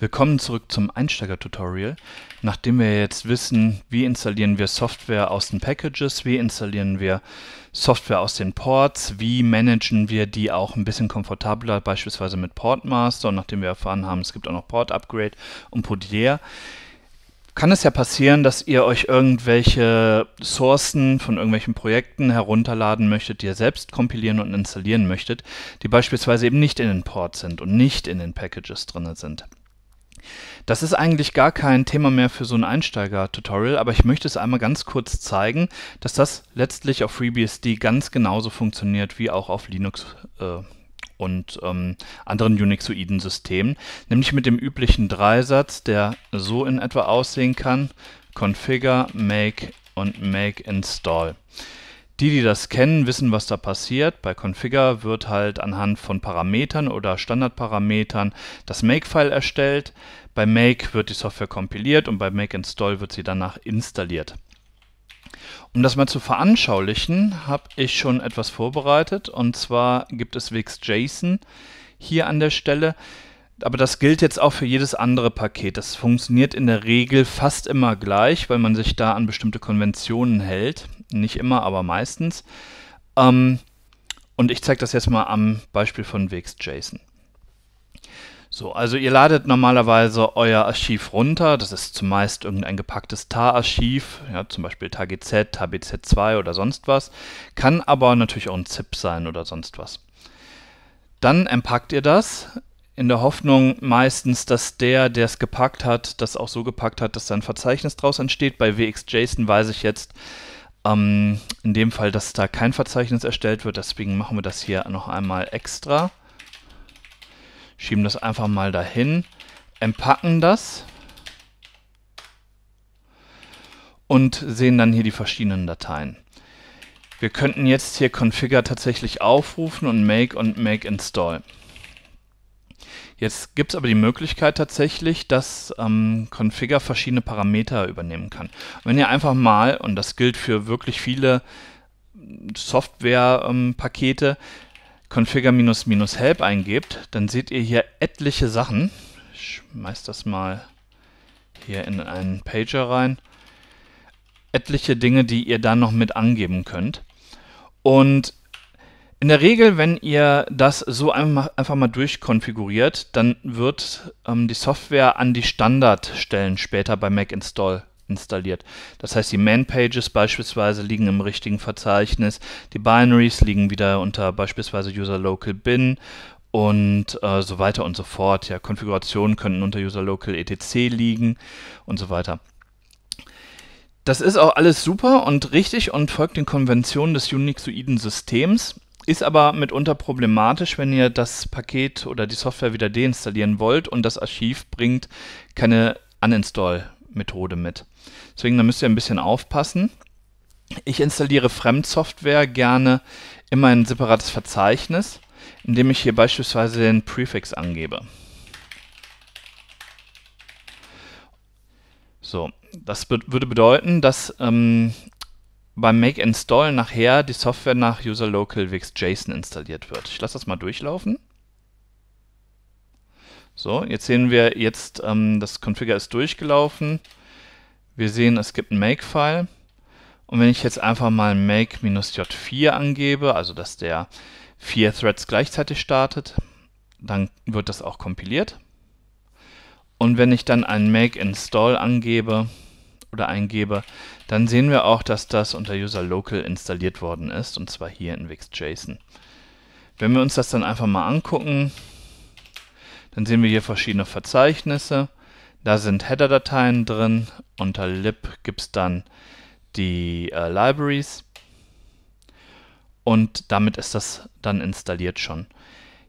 Willkommen zurück zum Einsteiger-Tutorial. Nachdem wir jetzt wissen, wie installieren wir Software aus den Packages, wie installieren wir Software aus den Ports, wie managen wir die auch ein bisschen komfortabler, beispielsweise mit Portmaster und nachdem wir erfahren haben, es gibt auch noch Port-Upgrade und Podier, kann es ja passieren, dass ihr euch irgendwelche Sourcen von irgendwelchen Projekten herunterladen möchtet, die ihr selbst kompilieren und installieren möchtet, die beispielsweise eben nicht in den Ports sind und nicht in den Packages drin sind. Das ist eigentlich gar kein Thema mehr für so ein Einsteiger-Tutorial, aber ich möchte es einmal ganz kurz zeigen, dass das letztlich auf FreeBSD ganz genauso funktioniert wie auch auf Linux äh, und ähm, anderen Unixoiden Systemen, nämlich mit dem üblichen Dreisatz, der so in etwa aussehen kann, Configure, Make und Make Install. Die, die das kennen, wissen, was da passiert. Bei Configure wird halt anhand von Parametern oder Standardparametern das Make-File erstellt. Bei Make wird die Software kompiliert und bei Make Install wird sie danach installiert. Um das mal zu veranschaulichen, habe ich schon etwas vorbereitet und zwar gibt es WixJSON hier an der Stelle. Aber das gilt jetzt auch für jedes andere Paket. Das funktioniert in der Regel fast immer gleich, weil man sich da an bestimmte Konventionen hält nicht immer, aber meistens. Ähm, und ich zeige das jetzt mal am Beispiel von WixJSON. So, also ihr ladet normalerweise euer Archiv runter. Das ist zumeist irgendein gepacktes TAR-Archiv, ja, zum Beispiel TAGZ, TABZ2 oder sonst was. Kann aber natürlich auch ein ZIP sein oder sonst was. Dann empackt ihr das in der Hoffnung meistens, dass der, der es gepackt hat, das auch so gepackt hat, dass da ein Verzeichnis draus entsteht. Bei WXJSON weiß ich jetzt, ähm, in dem Fall, dass da kein Verzeichnis erstellt wird, deswegen machen wir das hier noch einmal extra. Schieben das einfach mal dahin, empacken das und sehen dann hier die verschiedenen Dateien. Wir könnten jetzt hier Configure tatsächlich aufrufen und Make und Make Install. Jetzt gibt es aber die Möglichkeit tatsächlich, dass ähm, Configure verschiedene Parameter übernehmen kann. Wenn ihr einfach mal, und das gilt für wirklich viele hm, Software-Pakete, ähm, configure-help eingebt, dann seht ihr hier etliche Sachen. Ich schmeiß das mal hier in einen Pager rein. Etliche Dinge, die ihr dann noch mit angeben könnt. Und in der Regel, wenn ihr das so einfach mal durchkonfiguriert, dann wird ähm, die Software an die Standardstellen später bei Mac Install installiert. Das heißt, die Man-Pages beispielsweise liegen im richtigen Verzeichnis, die Binaries liegen wieder unter beispielsweise User Local Bin und äh, so weiter und so fort. Ja, Konfigurationen könnten unter User Local etc. liegen und so weiter. Das ist auch alles super und richtig und folgt den Konventionen des Unixoiden Systems. Ist aber mitunter problematisch, wenn ihr das Paket oder die Software wieder deinstallieren wollt und das Archiv bringt keine Uninstall-Methode mit. Deswegen, da müsst ihr ein bisschen aufpassen. Ich installiere Fremdsoftware gerne immer in ein separates Verzeichnis, indem ich hier beispielsweise den Prefix angebe. So, das be würde bedeuten, dass ähm, beim Make Install nachher die Software nach User Local JSON installiert wird. Ich lasse das mal durchlaufen. So, jetzt sehen wir jetzt, ähm, das Configure ist durchgelaufen. Wir sehen, es gibt ein Make-File. Und wenn ich jetzt einfach mal make-j4 angebe, also dass der vier Threads gleichzeitig startet, dann wird das auch kompiliert. Und wenn ich dann ein make install angebe, oder eingebe, dann sehen wir auch, dass das unter User Local installiert worden ist, und zwar hier in Wix.json. Wenn wir uns das dann einfach mal angucken, dann sehen wir hier verschiedene Verzeichnisse. Da sind Header-Dateien drin. Unter lib gibt es dann die äh, Libraries. Und damit ist das dann installiert schon.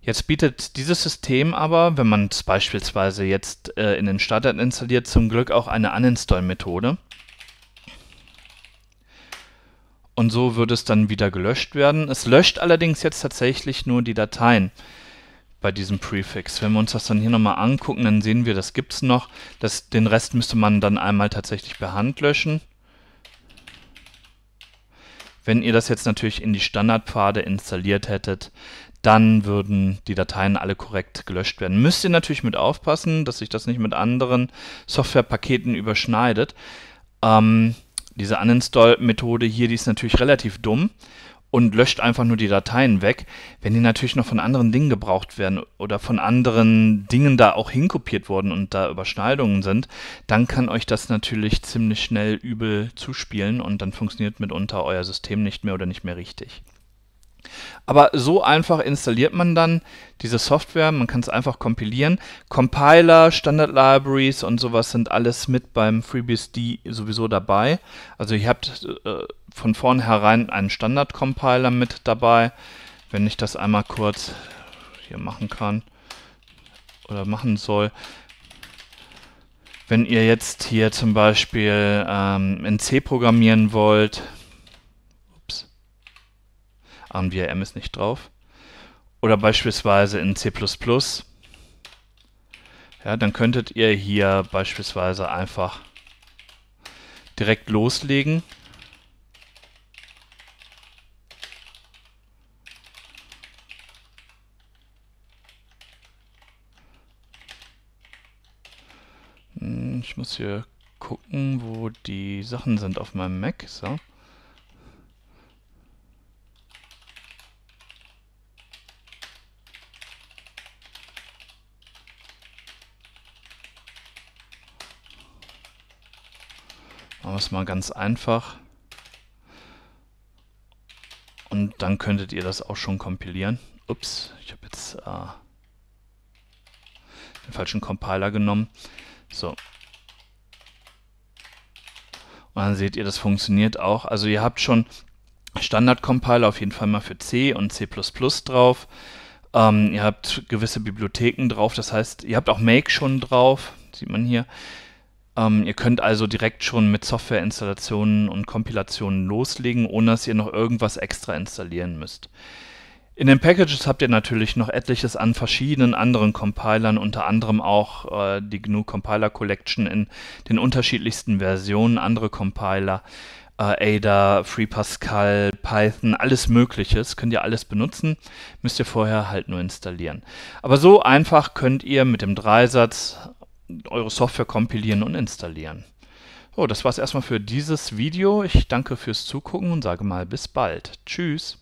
Jetzt bietet dieses System aber, wenn man es beispielsweise jetzt äh, in den Startdaten installiert, zum Glück auch eine Uninstall-Methode. Und so würde es dann wieder gelöscht werden. Es löscht allerdings jetzt tatsächlich nur die Dateien bei diesem Prefix. Wenn wir uns das dann hier nochmal angucken, dann sehen wir, das gibt es noch. Das, den Rest müsste man dann einmal tatsächlich per Hand löschen. Wenn ihr das jetzt natürlich in die Standardpfade installiert hättet, dann würden die Dateien alle korrekt gelöscht werden. Müsst ihr natürlich mit aufpassen, dass sich das nicht mit anderen Softwarepaketen überschneidet. Ähm, diese Uninstall-Methode hier, die ist natürlich relativ dumm und löscht einfach nur die Dateien weg. Wenn die natürlich noch von anderen Dingen gebraucht werden oder von anderen Dingen da auch hinkopiert wurden und da Überschneidungen sind, dann kann euch das natürlich ziemlich schnell übel zuspielen und dann funktioniert mitunter euer System nicht mehr oder nicht mehr richtig. Aber so einfach installiert man dann diese Software, man kann es einfach kompilieren. Compiler, Standard Libraries und sowas sind alles mit beim FreeBSD sowieso dabei. Also ihr habt äh, von vornherein einen Standard-Compiler mit dabei. Wenn ich das einmal kurz hier machen kann oder machen soll. Wenn ihr jetzt hier zum Beispiel ähm, in C programmieren wollt, ARM ist nicht drauf. Oder beispielsweise in C++. Ja, dann könntet ihr hier beispielsweise einfach direkt loslegen. Hm, ich muss hier gucken, wo die Sachen sind auf meinem Mac. So. Machen wir es mal ganz einfach. Und dann könntet ihr das auch schon kompilieren. Ups, ich habe jetzt äh, den falschen Compiler genommen. So. Und dann seht ihr, das funktioniert auch. Also ihr habt schon Standard-Compiler auf jeden Fall mal für C und C++ drauf. Ähm, ihr habt gewisse Bibliotheken drauf. Das heißt, ihr habt auch Make schon drauf. Sieht man hier. Ähm, ihr könnt also direkt schon mit Softwareinstallationen und Kompilationen loslegen, ohne dass ihr noch irgendwas extra installieren müsst. In den Packages habt ihr natürlich noch etliches an verschiedenen anderen Compilern, unter anderem auch äh, die GNU Compiler Collection in den unterschiedlichsten Versionen, andere Compiler, äh, Ada, Free Pascal, Python, alles Mögliche. Könnt ihr alles benutzen, müsst ihr vorher halt nur installieren. Aber so einfach könnt ihr mit dem Dreisatz eure Software kompilieren und installieren. So, das war's erstmal für dieses Video. Ich danke fürs Zugucken und sage mal bis bald. Tschüss.